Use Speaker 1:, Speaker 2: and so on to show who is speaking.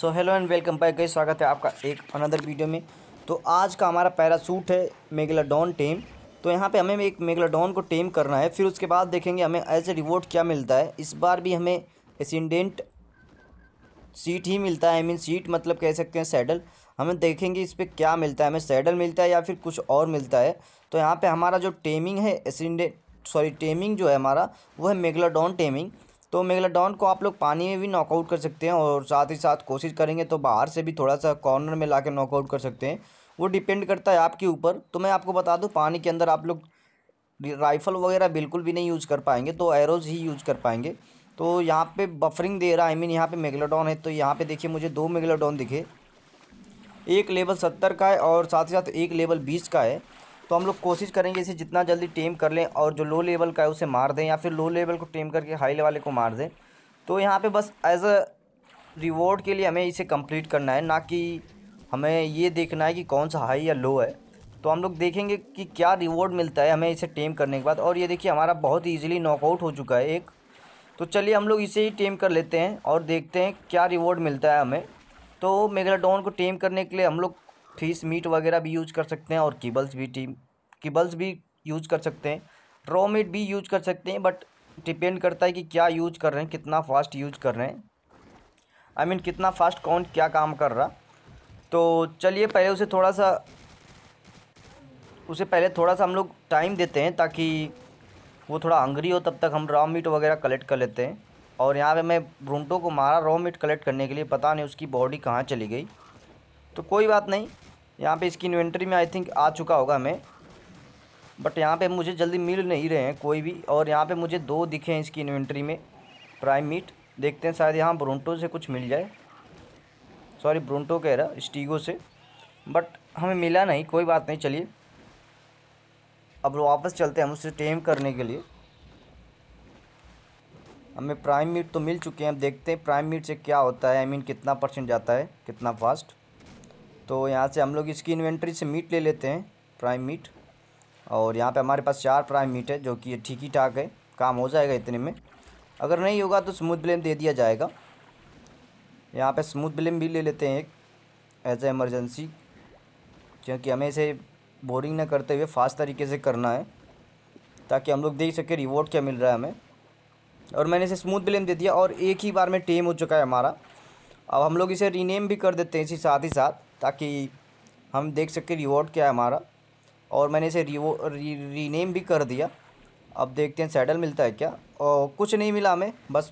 Speaker 1: so hello and welcome back गई स्वागत है आपका एक अनदर वीडियो में तो आज का हमारा पैरासूट है मेगलाडॉन टेम तो यहाँ पे हमें एक मेगलाडॉन को टेम करना है फिर उसके बाद देखेंगे हमें एज ए रिवॉर्ड क्या मिलता है इस बार भी हमें एसेंडेंट सीट ही मिलता है I I mean mean, seat मतलब कह सकते हैं सैडल हमें देखेंगे इस पर क्या मिलता है हमें सैडल मिलता है या फिर कुछ और मिलता है तो यहाँ पर हमारा जो टेमिंग है एसेंडेंट सॉरी टेमिंग जो है हमारा वो है मेगलाडॉन टेमिंग तो मेगलाडॉन को आप लोग पानी में भी नॉकआउट कर सकते हैं और साथ ही साथ कोशिश करेंगे तो बाहर से भी थोड़ा सा कॉर्नर में ला नॉकआउट कर सकते हैं वो डिपेंड करता है आपके ऊपर तो मैं आपको बता दूँ पानी के अंदर आप लोग राइफ़ल वगैरह बिल्कुल भी नहीं यूज़ कर पाएंगे तो एरोज़ ही यूज़ कर पाएंगे तो यहाँ पे बफरिंग दे रहा है आई मीन यहाँ पे मेगलाडॉन है तो यहाँ पे देखिए मुझे दो मेगलाडॉन दिखे एक लेवल सत्तर का है और साथ ही साथ एक लेवल बीस का है तो हम लोग कोशिश करेंगे इसे जितना जल्दी टेम कर लें और जो लो लेवल का है उसे मार दें या फिर लो लेवल को टेम करके हाई लेवल को मार दें तो यहाँ पे बस एज अ रिवॉर्ड के लिए हमें इसे कंप्लीट करना है ना कि हमें ये देखना है कि कौन सा हाई या लो है तो हम लोग देखेंगे कि क्या रिवॉर्ड मिलता है हमें इसे टेम करने के बाद और ये देखिए हमारा बहुत ईजिली नॉकआउट हो चुका है एक तो चलिए हम लोग इसे ही टेम कर लेते हैं और देखते हैं क्या रिवॉर्ड मिलता है हमें तो मेगाडोन को टेम करने के लिए हम लोग फिश मीट वगैरह भी यूज कर सकते हैं और कीबल्स भी टीम कीबल्स भी यूज कर सकते हैं रॉ मीट भी यूज कर सकते हैं बट डिपेंड करता है कि क्या यूज कर रहे हैं कितना फास्ट यूज कर रहे हैं आई I मीन mean, कितना फास्ट कौन क्या काम कर रहा तो चलिए पहले उसे थोड़ा सा उसे पहले थोड़ा सा हम लोग टाइम देते हैं ताकि वो थोड़ा हंगरी हो तब तक हम रॉ मीट वगैरह कलेक्ट कर लेते हैं और यहाँ पे मैं ब्रूंटो को मारा रॉ मीट कलेक्ट करने के लिए पता नहीं उसकी बॉडी कहाँ चली गई तो कोई बात नहीं यहाँ पे इसकी इन्वेंट्री में आई थिंक आ चुका होगा हमें बट यहाँ पे मुझे जल्दी मिल नहीं रहे हैं कोई भी और यहाँ पे मुझे दो दिखे हैं इसकी इन्वेंट्री में प्राइम मीट देखते हैं शायद यहाँ ब्रोंटो से कुछ मिल जाए सॉरी ब्रोंटो कह रहा स्टीगो से बट हमें मिला नहीं कोई बात नहीं चलिए अब वापस चलते हैं हम उससे टेम करने के लिए हमें प्राइम मीट तो मिल चुके हैं अब देखते हैं प्राइम मीट से क्या होता है आई I मीन mean, कितना परसेंट जाता है कितना फास्ट तो यहाँ से हम लोग इसकी इन्वेंट्री से मीट ले लेते हैं प्राइम मीट और यहाँ पे हमारे पास चार प्राइम मीट है जो कि ठीक ही ठाक है काम हो जाएगा इतने में अगर नहीं होगा तो स्मूथ ब्लेम दे दिया जाएगा यहाँ पे स्मूथ ब्लेम भी ले लेते हैं एक एज ए एमरजेंसी क्योंकि हमें इसे बोरिंग ना करते हुए फास्ट तरीके से करना है ताकि हम लोग देख सकें रिवॉर्ड क्या मिल रहा है हमें और मैंने इसे स्मूथ ब्लेम दे दिया और एक ही बार में टेम हो चुका है हमारा अब हम लोग इसे रीनेम भी कर देते हैं इसी साथ ही साथ ताकि हम देख सकें रिवॉर्ड क्या है हमारा और मैंने इसे रिवो री, रीनेम भी कर दिया अब देखते हैं सैडल मिलता है क्या और कुछ नहीं मिला हमें बस